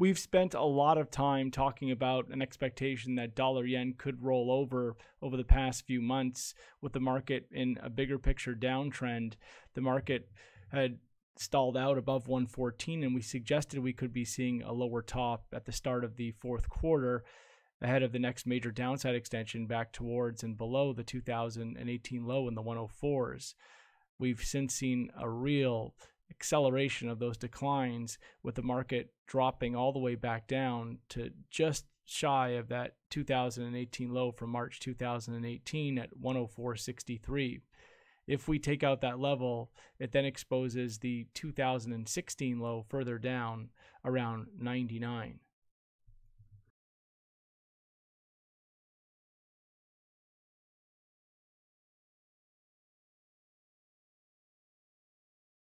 we've spent a lot of time talking about an expectation that dollar yen could roll over over the past few months with the market in a bigger picture downtrend. The market had stalled out above 114, and we suggested we could be seeing a lower top at the start of the fourth quarter ahead of the next major downside extension back towards and below the 2018 low in the 104s. We've since seen a real acceleration of those declines with the market dropping all the way back down to just shy of that 2018 low from March 2018 at 104.63. If we take out that level, it then exposes the 2016 low further down around 99.